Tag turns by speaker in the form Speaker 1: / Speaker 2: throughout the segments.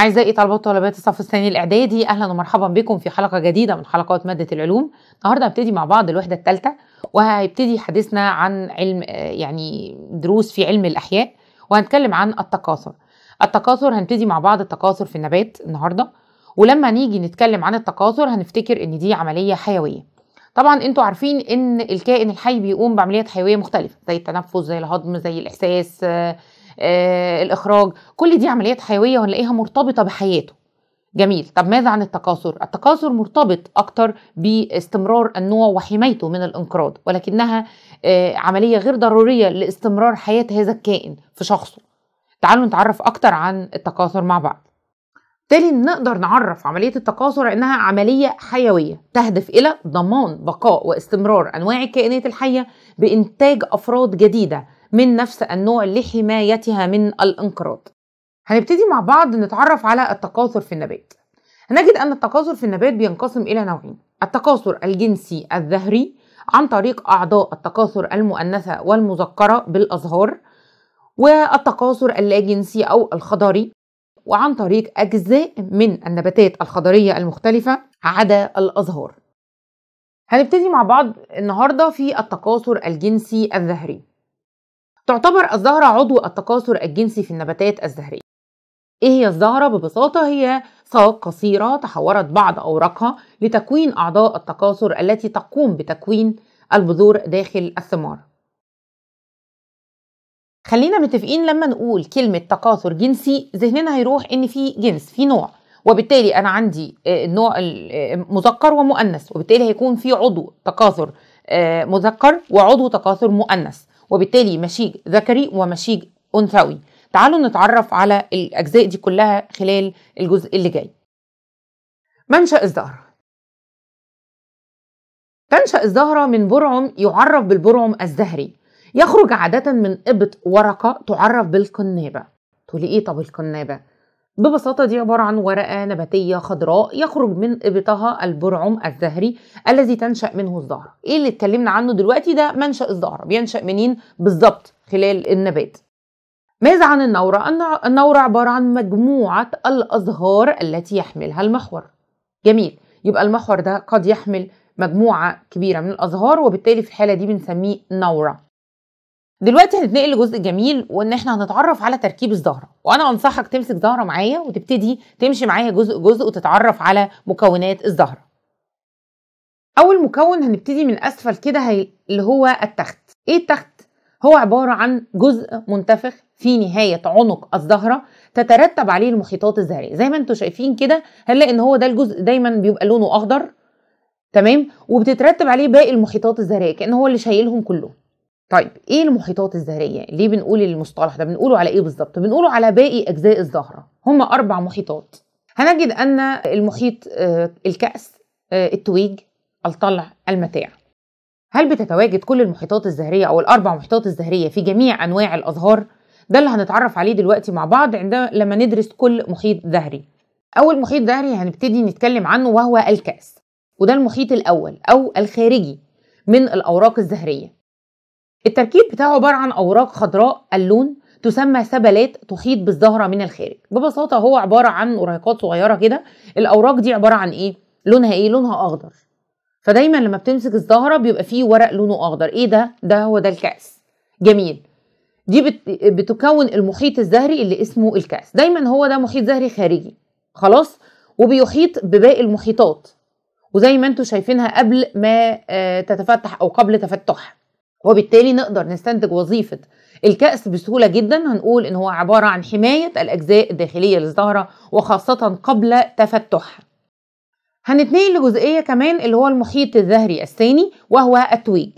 Speaker 1: أعزائي طلبة وطلبات الصف الثاني الإعدادي أهلا ومرحبا بكم في حلقة جديدة من حلقات مادة العلوم النهاردة هنبتدي مع بعض الوحدة الثالثة وهيبتدي حديثنا عن علم يعني دروس في علم الأحياء وهنتكلم عن التكاثر التكاثر هنبتدي مع بعض التكاثر في النبات النهاردة ولما نيجي نتكلم عن التكاثر هنفتكر إن دي عملية حيوية طبعا انتوا عارفين ان الكائن الحي بيقوم بعمليات حيويه مختلفه زي التنفس زي الهضم زي الاحساس آه، الاخراج كل دي عمليات حيويه ونلاقيها مرتبطه بحياته جميل طب ماذا عن التكاثر التكاثر مرتبط اكتر باستمرار النوع وحمايته من الانقراض ولكنها آه، عمليه غير ضروريه لاستمرار حياه هذا الكائن في شخصه تعالوا نتعرف اكتر عن التكاثر مع بعض بالتالي نقدر نعرف عملية التكاثر إنها عملية حيوية تهدف إلى ضمان بقاء واستمرار أنواع الكائنات الحية بإنتاج أفراد جديدة من نفس النوع لحمايتها من الانقراض هنبتدي مع بعض نتعرف على التكاثر في النبات هنجد أن التكاثر في النبات بينقسم إلى نوعين التكاثر الجنسي الذهري عن طريق أعضاء التكاثر المؤنثة والمذكرة بالأزهار والتكاثر اللاجنسي أو الخضري وعن طريق أجزاء من النباتات الخضرية المختلفة عدا الأزهار هنبتدي مع بعض النهاردة في التكاثر الجنسي الذهري تعتبر الزهرة عضو التكاثر الجنسي في النباتات الزهرية ايه هي الزهرة ببساطة هي ساق قصيرة تحورت بعض أوراقها لتكوين أعضاء التكاثر التي تقوم بتكوين البذور داخل الثمار خلينا متفقين لما نقول كلمة تكاثر جنسي ذهننا هيروح إن في جنس في نوع وبالتالي أنا عندي النوع آه، آه، مذكر ومؤنث وبالتالي هيكون في عضو تكاثر آه، مذكر وعضو تكاثر مؤنث وبالتالي مشيج ذكري ومشيج أنثوي تعالوا نتعرف على
Speaker 2: الأجزاء دي كلها خلال الجزء اللي جاي منشأ الزهرة تنشأ الزهرة من برعم يعرف بالبرعم الزهري
Speaker 1: يخرج عادة من إبط ورقة تعرف بالقنابة تقولي إيه طب القنابة؟ ببساطة دي عبارة عن ورقة نباتية خضراء يخرج من إبطها البرعم الزهري الذي تنشأ منه الزهرة إيه اللي اتكلمنا عنه دلوقتي ده منشأ الزهرة بينشأ منين بالظبط خلال النبات ماذا عن النورة؟ النورة عبارة عن مجموعة الأزهار التي يحملها المحور جميل يبقى المحور ده قد يحمل مجموعة كبيرة من الأزهار وبالتالي في الحالة دي بنسميه نورة دلوقتي هنتنقل لجزء جميل وان احنا هنتعرف على تركيب الزهره وانا انصحك تمسك زهره معايا وتبتدي تمشي معايا جزء جزء وتتعرف على مكونات الزهره اول مكون هنبتدي من اسفل كده اللي هو التخت ايه التخت هو عباره عن جزء منتفخ في نهايه عنق الزهره تترتب عليه المخيطات الزهريه زي ما انتم شايفين كده هنلاقي ان هو ده الجزء دايما بيبقى لونه اخضر تمام وبتترتب عليه باقي المخيطات الزهريه كان هو اللي شايلهم كلهم طيب ايه المحيطات الزهريه ليه بنقول المصطلح ده بنقوله على ايه بالظبط بنقوله على باقي اجزاء الزهره هم اربع محيطات هنجد ان المحيط آه، الكاس آه، التويج الطلع المتاع هل بتتواجد كل المحيطات الزهريه او الاربع محيطات الزهريه في جميع انواع الازهار ده اللي هنتعرف عليه دلوقتي مع بعض عندما لما ندرس كل محيط زهري اول محيط زهري هنبتدي نتكلم عنه وهو الكاس وده المحيط الاول او الخارجي من الاوراق الزهريه التركيب بتاعه عبارة عن أوراق خضراء اللون تسمى سبلات تحيط بالزهرة من الخارج ببساطة هو عبارة عن أوراقات صغيرة كده الأوراق دي عبارة عن إيه؟ لونها إيه؟ لونها أخضر فدايما لما بتمسك الزهرة بيبقى فيه ورق لونه أخضر إيه ده؟ ده هو ده الكأس جميل دي بتكون المحيط الزهري اللي اسمه الكأس دايما هو ده محيط زهري خارجي خلاص وبيحيط بباقي المحيطات وزي ما انتم شايفينها قبل ما آه، تتفتح او قبل تفتحها وبالتالي نقدر نستنتج وظيفة الكأس بسهولة جدا هنقول إن هو عبارة عن حماية الأجزاء الداخلية للزهرة وخاصة قبل تفتحها هنتنقل لجزئية كمان اللي هو المحيط الزهري الثاني وهو التويج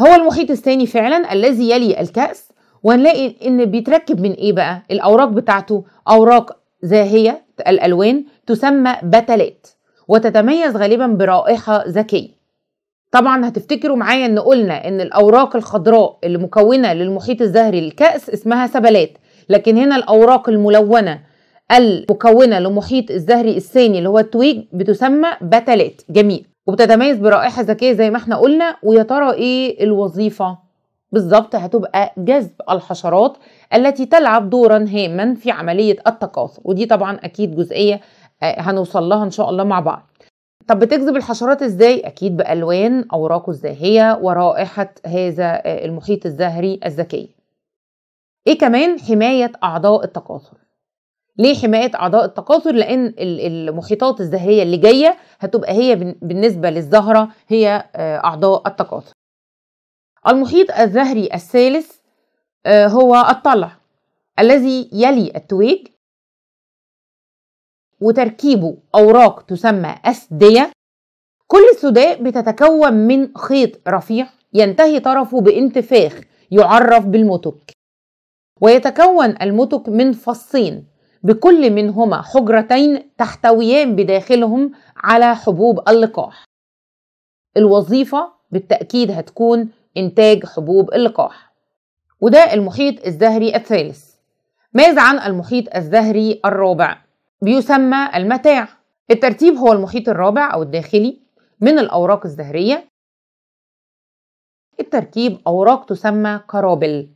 Speaker 1: هو المحيط الثاني فعلا الذي يلي الكأس وهنلاقي إن بيتركب من إيه بقى الأوراق بتاعته أوراق زاهية الألوان تسمى بتلات وتتميز غالبا برائحة ذكية طبعا هتفتكروا معايا ان قلنا ان الاوراق الخضراء اللي مكونه للمحيط الزهري الكاس اسمها سبلات لكن هنا الاوراق الملونه المكونه لمحيط الزهري الثاني اللي هو التويج بتسمى بتلات جميل وبتتميز برائحه ذكيه زي ما احنا قلنا ويا ترى ايه الوظيفه بالظبط هتبقى جذب الحشرات التي تلعب دورا هاما في عمليه التكاثر ودي طبعا اكيد جزئيه آه، هنوصل لها ان شاء الله مع بعض طب بتجذب الحشرات ازاي اكيد بالوان اوراقه الزاهيه ورائحه هذا آه، المحيط الزهري الذكي. ايه كمان حمايه اعضاء التكاثر ليه حمايه اعضاء التكاثر لان المحيطات الزهريه اللي جايه هتبقى هي بالنسبه للزهره هي آه، اعضاء التكاثر المحيط الزهري الثالث آه، هو الطلع الذي يلي التويج وتركيبه أوراق تسمى أسدية كل سداء بتتكون من خيط رفيع ينتهي طرفه بانتفاخ يعرف بالمتك ويتكون المتك من فصين بكل منهما حجرتين تحتويان بداخلهم على حبوب اللقاح الوظيفة بالتأكيد هتكون إنتاج حبوب اللقاح وده المحيط الزهري الثالث ماذا عن المحيط الزهري الرابع بيسمى المتاع الترتيب هو المحيط الرابع أو الداخلي من الأوراق الزهرية التركيب أوراق تسمى كرابل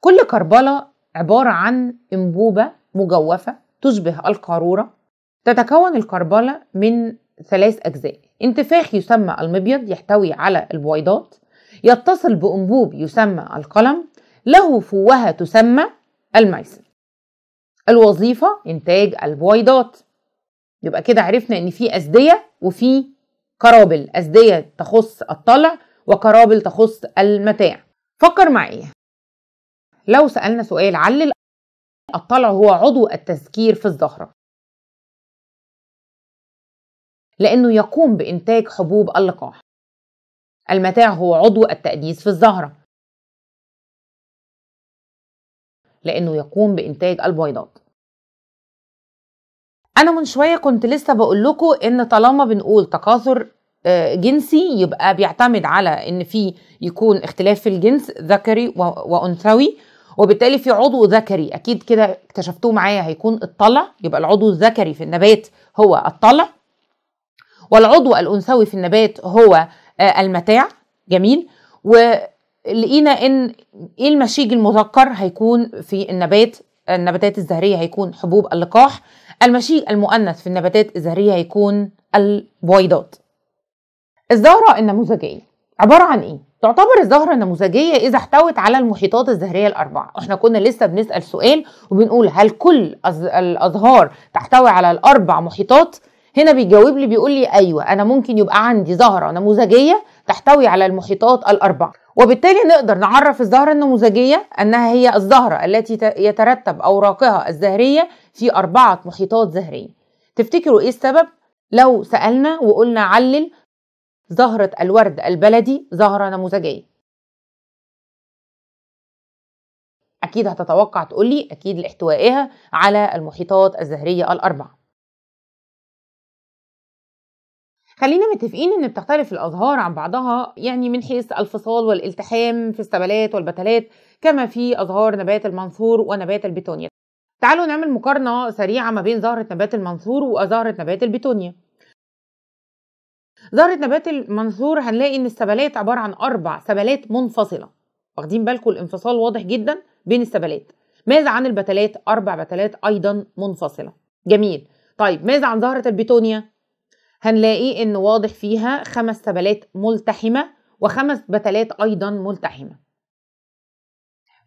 Speaker 1: كل كربلة عبارة عن أنبوبة مجوفة تشبه القارورة تتكون الكربلة من ثلاث أجزاء انتفاخ يسمى المبيض يحتوي على البويضات يتصل بأنبوب يسمى القلم له فوهة تسمى الميسن الوظيفة إنتاج البويضات يبقى كده عرفنا إن في أسدية وفي قرابل أسدية تخص الطلع وقرابل تخص المتاع فكر
Speaker 2: معايا لو سألنا سؤال علل الطلع هو عضو التذكير في الزهرة لأنه يقوم بإنتاج حبوب اللقاح المتاع هو عضو التأديس في الزهرة لأنه يقوم بإنتاج البويضات أنا من شوية كنت لسه بقول لكم إن طالما بنقول تكاثر
Speaker 1: آه، جنسي يبقى بيعتمد على إن في يكون اختلاف في الجنس ذكري وأنثوي وبالتالي في عضو ذكري أكيد كده اكتشفتوه معايا هيكون الطلع يبقى العضو الذكري في النبات هو الطلع والعضو الأنثوي في النبات هو آه، المتاع جميل و لقينا ان ايه المشيج المذكر هيكون في النبات النباتات الزهريه هيكون حبوب اللقاح المشيج المؤنث في النباتات الزهريه هيكون البويضات الزهره النموذجيه عباره عن ايه تعتبر الزهره النموذجيه اذا احتوت على المحيطات الزهريه الاربعه احنا كنا لسه بنسال سؤال وبنقول هل كل الازهار تحتوي على الاربع محيطات هنا بيجاوب لي بيقول لي ايوه انا ممكن يبقى عندي زهره نموذجيه تحتوي على المحيطات الأربعة وبالتالي نقدر نعرف الزهرة النموذجية أنها هي الزهرة التي يترتب أوراقها الزهرية في أربعة محيطات زهرية تفتكروا إيه السبب؟ لو سألنا وقلنا علل زهرة الورد البلدي زهرة نموذجية
Speaker 2: أكيد هتتوقع تقولي أكيد لاحتوائها على المحيطات الزهرية الأربعة خلينا
Speaker 1: متفقين ان بتختلف الازهار عن بعضها يعني من حيث الفصال والالتحام في السبلات والبتلات كما في ازهار نبات المنثور ونبات البيتونيا تعالوا نعمل مقارنه سريعه ما بين زهره نبات المنثور وزهره نبات البيتونيا زهره نبات المنثور هنلاقي ان السبلات عباره عن اربع سبلات منفصله واخدين بالكم الانفصال واضح جدا بين السبلات ماذا عن البتلات اربع بتلات ايضا منفصله جميل طيب ماذا عن زهره البيتونيا هنلاقي ان واضح فيها خمس تبلات ملتحمه وخمس بتلات ايضا ملتحمه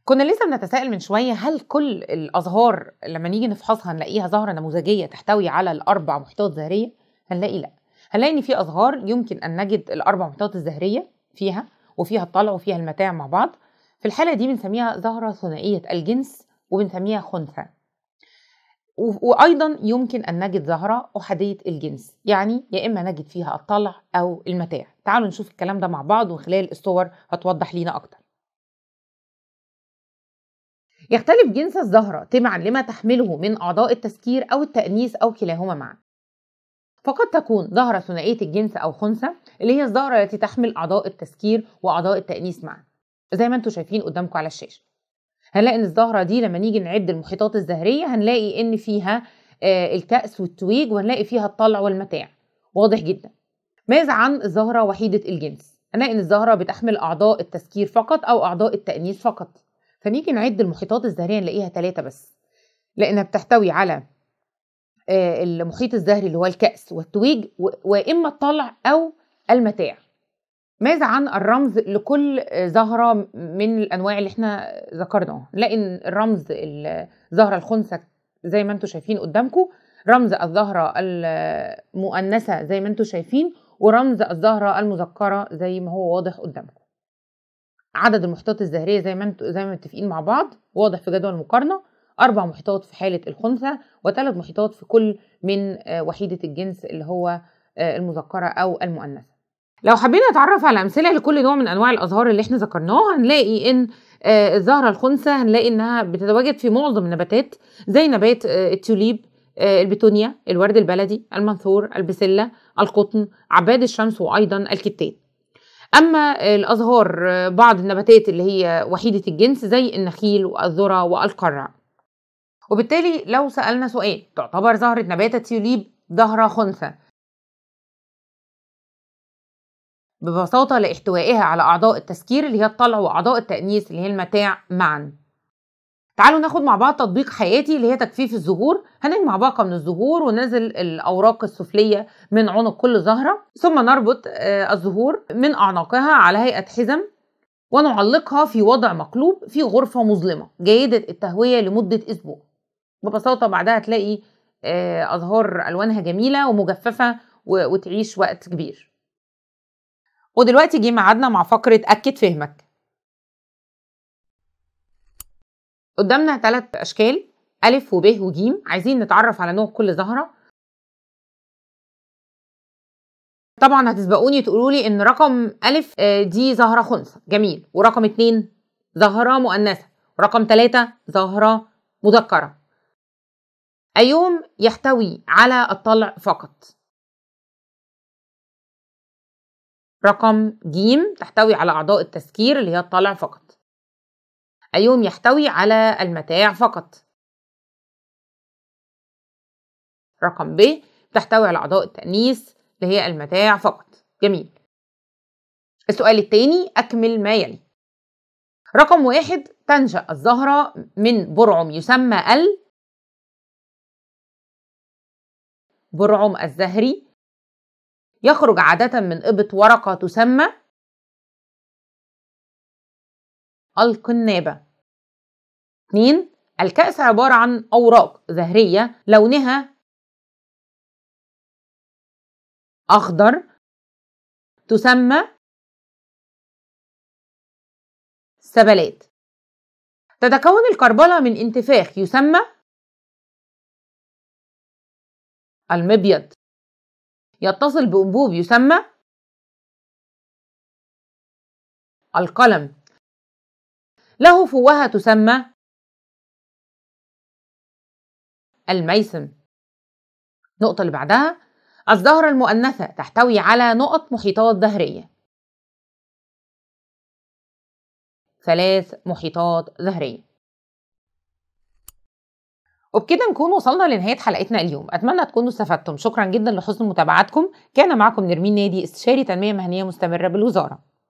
Speaker 1: كنا لسه بنتساءل من شويه هل كل الازهار لما نيجي نفحصها نلاقيها زهره نموذجيه تحتوي على الاربع محيطات زهريه هنلاقي لا هنلاقي ان في ازهار يمكن ان نجد الاربع محيطات الزهريه فيها وفيها الطلع وفيها المتاع مع بعض في الحاله دي بنسميها زهره ثنائيه الجنس وبنسميها خنثى وايضا يمكن ان نجد زهره احاديه الجنس يعني يا اما نجد فيها الطلع او المتاع تعالوا نشوف الكلام ده مع بعض وخلال الصور هتوضح لينا اكتر يختلف جنس الزهره تبعا لما تحمله من اعضاء التسكير او التانيث او كلاهما معا فقد تكون زهره ثنائيه الجنس او خنثى اللي هي الزهره التي تحمل اعضاء التسكير واعضاء التانيث معا زي ما انتم شايفين قدامكم على الشاشه هنلاقي ان الزهره دي لما نيجي نعد المحيطات الزهريه هنلاقي ان فيها آه، الكأس والتويج وهنلاقي فيها الطلع والمتاع واضح جدا ماذا عن الزهرة وحيدة الجنس هنلاقي ان الزهرة بتحمل أعضاء التسكير فقط أو أعضاء التأنيث فقط فنيجي نعد المحيطات الزهرية نلاقيها ثلاثة بس لأنها بتحتوي على آه، المحيط الزهري اللي هو الكأس والتويج وإما الطلع أو المتاع ماذا عن الرمز لكل زهرة من الأنواع اللي احنا ذكرناها نلاقي الرمز الزهرة الخنثى زي ما انتم شايفين قدامكم رمز الزهرة المؤنثة زي ما انتم شايفين ورمز الزهرة المذكرة زي ما هو واضح قدامكم عدد المحيطات الزهرية زي ما انتم زي ما متفقين مع بعض واضح في جدول المقارنة أربع محيطات في حالة الخنثى وثلاث محيطات في كل من آه، وحيدة الجنس اللي هو آه، المذكرة أو المؤنثة لو حبينا نتعرف على امثله لكل نوع من انواع الازهار اللي احنا ذكرناه هنلاقي ان آه، الزهره الخنسه هنلاقي انها بتتواجد في معظم النباتات زي نبات آه، التوليب آه، البتونيا الورد البلدي المنثور البسله القطن عباد الشمس وايضا الكتان اما الازهار بعض النباتات اللي هي وحيده الجنس زي النخيل والذره والقرع وبالتالي لو سالنا سؤال تعتبر زهره نبات التوليب زهره خنثى ببساطة لاحتوائها على أعضاء التسكير اللي هي الطلع وأعضاء التأنيث اللي هي المتاع معا تعالوا ناخد مع بعض تطبيق حياتي اللي هي تجفيف الزهور هنجمع باقة من الزهور وننزل الأوراق السفلية من عنق كل زهرة ثم نربط آه، الزهور من أعناقها على هيئة حزم ونعلقها في وضع مقلوب في غرفة مظلمة جيدة التهوية لمدة أسبوع ببساطة بعدها تلاقي آه، أزهار ألوانها جميلة ومجففة وتعيش وقت كبير ودلوقتي جه ميعادنا مع فقرة أكد فهمك
Speaker 2: قدامنا ثلاث أشكال ب وب وج عايزين نتعرف على نوع كل زهرة طبعا
Speaker 1: هتسبقوني تقولوا لي ان رقم أ آه، دي زهرة خنثى جميل ورقم اتنين
Speaker 2: زهرة مؤنثة ورقم تلاتة زهرة مذكرة أيهم يحتوي على الطلع فقط رقم ج تحتوي على أعضاء التسكير اللي هي الطلع فقط أيهم يحتوي على المتاع فقط رقم ب تحتوي على أعضاء التأنيث اللي هي المتاع فقط جميل السؤال الثاني أكمل ما يلي رقم واحد تنشأ الزهرة من برعم يسمى ال برعم الزهري يخرج عادة من إبط ورقة تسمى القنابة 2 الكأس عبارة عن أوراق زهرية لونها أخضر تسمى سبلات تتكون الكربلة من انتفاخ يسمى المبيض يتصل بأنبوب يسمى القلم له فوهة تسمى الميسم النقطة اللي بعدها الزهرة المؤنثة تحتوي على نقط محيطات ظهرية ثلاث محيطات ظهرية وبكده نكون وصلنا
Speaker 1: لنهايه حلقتنا اليوم اتمنى تكونوا استفدتم شكرا جدا لحسن متابعتكم كان معكم نرمين نادي استشاري تنميه مهنيه مستمره بالوزاره